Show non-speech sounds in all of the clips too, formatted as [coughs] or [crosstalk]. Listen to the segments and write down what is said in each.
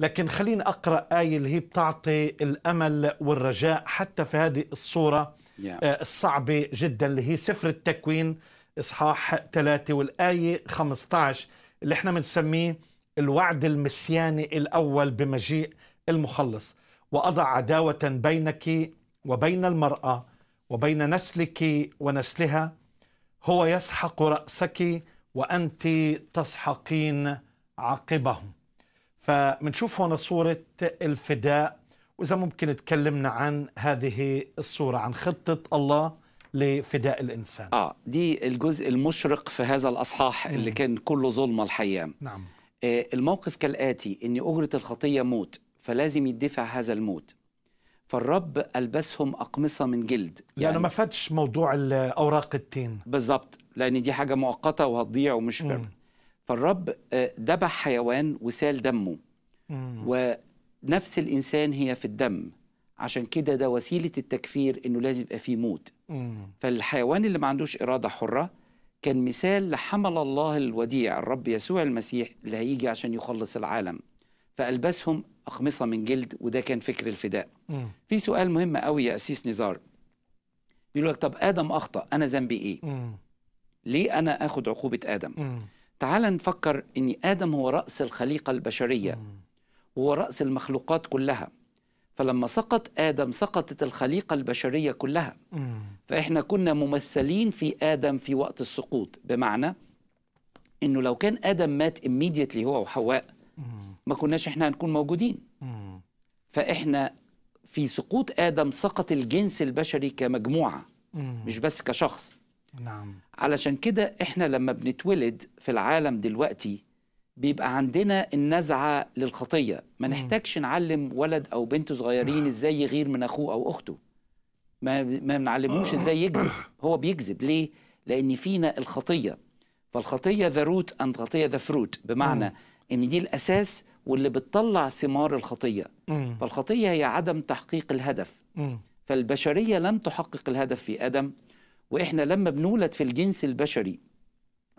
لكن خليني أقرأ آية اللي هي بتعطي الأمل والرجاء حتى في هذه الصورة آه، الصعبة جدا اللي هي سفر التكوين إصحاح 3 والآية 15 اللي احنا بنسميه الوعد المسياني الأول بمجيء المخلص وأضع عداوة بينك وبين المرأة وبين نسلك ونسلها هو يسحق رأسك وأنت تسحقين عقبهم فبنشوف هون صورة الفداء وإذا ممكن تكلمنا عن هذه الصورة عن خطة الله لفداء الإنسان آه دي الجزء المشرق في هذا الأصحاح مم. اللي كان كله ظلمة الحيام نعم آه الموقف كالآتي إن أجرة الخطية موت فلازم يدفع هذا الموت فالرب ألبسهم أقمصة من جلد يعني, يعني ما فاتش موضوع أوراق التين بالظبط لأن دي حاجة مؤقتة وهتضيع ومش مم. فالرب آه، ذبح حيوان وسال دمه ونفس الإنسان هي في الدم عشان كده ده وسيلة التكفير إنه لازم يبقى فيه موت فالحيوان اللي ما عندوش إرادة حرة كان مثال لحمل الله الوديع الرب يسوع المسيح اللي هيجي عشان يخلص العالم فألبسهم أقمصة من جلد وده كان فكر الفداء في سؤال مهم قوي يا أسيس نزار بيقول لك طب آدم أخطأ أنا ذنبي إيه ليه أنا أخد عقوبة آدم مم. تعال نفكر ان ادم هو راس الخليقه البشريه وهو راس المخلوقات كلها فلما سقط ادم سقطت الخليقه البشريه كلها فاحنا كنا ممثلين في ادم في وقت السقوط بمعنى انه لو كان ادم مات immediately هو وحواء ما كناش احنا هنكون موجودين فاحنا في سقوط ادم سقط الجنس البشري كمجموعه مش بس كشخص نعم علشان كده احنا لما بنتولد في العالم دلوقتي بيبقى عندنا النزعه للخطيه ما نحتاجش نعلم ولد او بنت صغيرين ازاي يغير من اخوه او اخته ما ما بنعلموش ازاي يكذب [coughs] هو بيكذب ليه لان فينا الخطيه فالخطيه ذا روت اند خطيه ذا فروت بمعنى ان دي الاساس واللي بتطلع ثمار الخطيه فالخطيه هي عدم تحقيق الهدف فالبشريه لم تحقق الهدف في ادم واحنا لما بنولد في الجنس البشري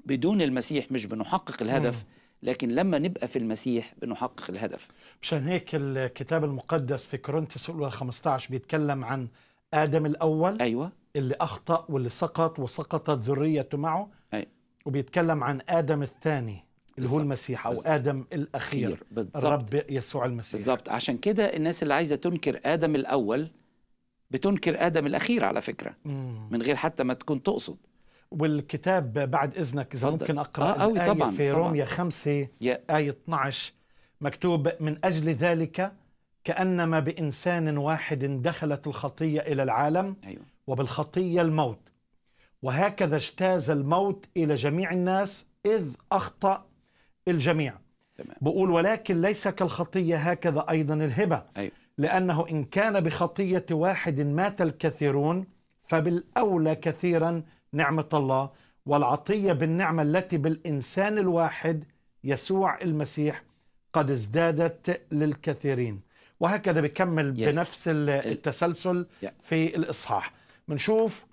بدون المسيح مش بنحقق الهدف لكن لما نبقى في المسيح بنحقق الهدف مشان هيك الكتاب المقدس في كورنثوس الاولى 15 بيتكلم عن ادم الاول ايوه اللي اخطا واللي سقط وسقطت ذريته معه أيوة. وبيتكلم عن ادم الثاني اللي هو المسيح او بالزبط. ادم الاخير بالزبط. الرب يسوع المسيح بالظبط عشان كده الناس اللي عايزه تنكر ادم الاول بتنكر آدم الأخير على فكرة من غير حتى ما تكون تقصد والكتاب بعد إذنك إذا ممكن أقرأ آه الآية طبعًا في روميا طبعًا. 5 آية 12 مكتوب من أجل ذلك كأنما بإنسان واحد دخلت الخطية إلى العالم أيوة. وبالخطية الموت وهكذا اجتاز الموت إلى جميع الناس إذ أخطأ الجميع تمام. بقول ولكن ليس كالخطية هكذا أيضا الهبة أيوة. لأنه إن كان بخطية واحد مات الكثيرون فبالأولى كثيرا نعمة الله والعطية بالنعمة التي بالإنسان الواحد يسوع المسيح قد ازدادت للكثيرين وهكذا بكمل yes. بنفس التسلسل yeah. في الإصحاح بنشوف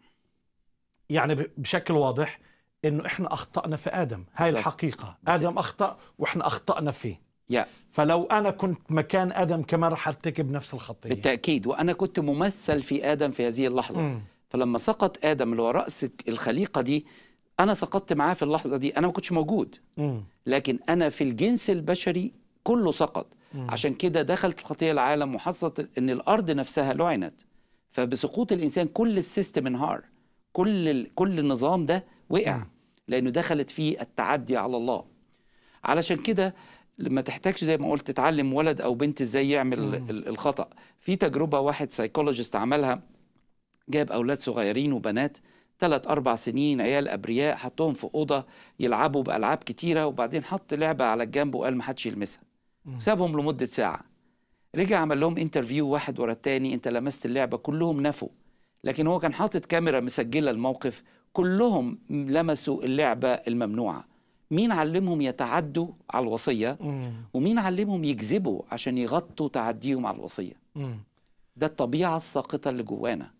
يعني بشكل واضح انه احنا اخطانا في ادم هاي الحقيقه ادم اخطا واحنا اخطانا فيه yeah. فلو أنا كنت مكان آدم كمان رح أرتكب نفس الخطية بالتأكيد وأنا كنت ممثل في آدم في هذه اللحظة mm. فلما سقط آدم اللي هو رأس الخليقة دي أنا سقطت معاه في اللحظة دي أنا ما كنتش موجود mm. لكن أنا في الجنس البشري كله سقط mm. عشان كده دخلت الخطية العالم وحصلت إن الأرض نفسها لعنت فبسقوط الإنسان كل السيستم انهار كل ال... كل النظام ده وقع م. لأنه دخلت فيه التعدي على الله علشان كده لما تحتاجش زي ما قلت تتعلم ولد او بنت ازاي يعمل مم. الخطا في تجربه واحد سايكولوجيست عملها جاب اولاد صغيرين وبنات ثلاث اربع سنين عيال ابرياء حطهم في اوضه يلعبوا بالعاب كتيره وبعدين حط لعبه على الجنب وقال ما حدش يلمسها سابهم لمده ساعه رجع عمل لهم انترفيو واحد ورا التاني انت لمست اللعبه كلهم نفوا لكن هو كان حاطط كاميرا مسجله الموقف كلهم لمسوا اللعبه الممنوعه مين علمهم يتعدوا على الوصية ومين علمهم يكذبوا عشان يغطوا تعديهم على الوصية ده الطبيعة الساقطة اللي جوانا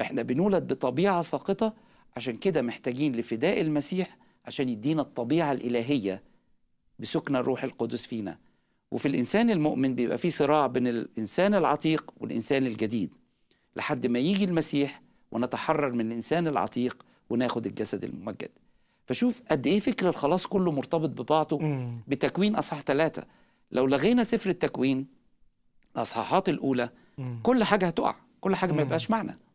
احنا بنولد بطبيعة ساقطة عشان كده محتاجين لفداء المسيح عشان يدينا الطبيعة الإلهية بسكن الروح القدس فينا وفي الإنسان المؤمن بيبقى في صراع بين الإنسان العتيق والإنسان الجديد لحد ما يجي المسيح ونتحرر من الإنسان العتيق وناخد الجسد الممجد فشوف قد ايه فكر الخلاص كله مرتبط ببعضه مم. بتكوين اصحاح ثلاثة لو لغينا سفر التكوين الاصحاحات الاولى مم. كل حاجه هتقع كل حاجه ما يبقاش معنى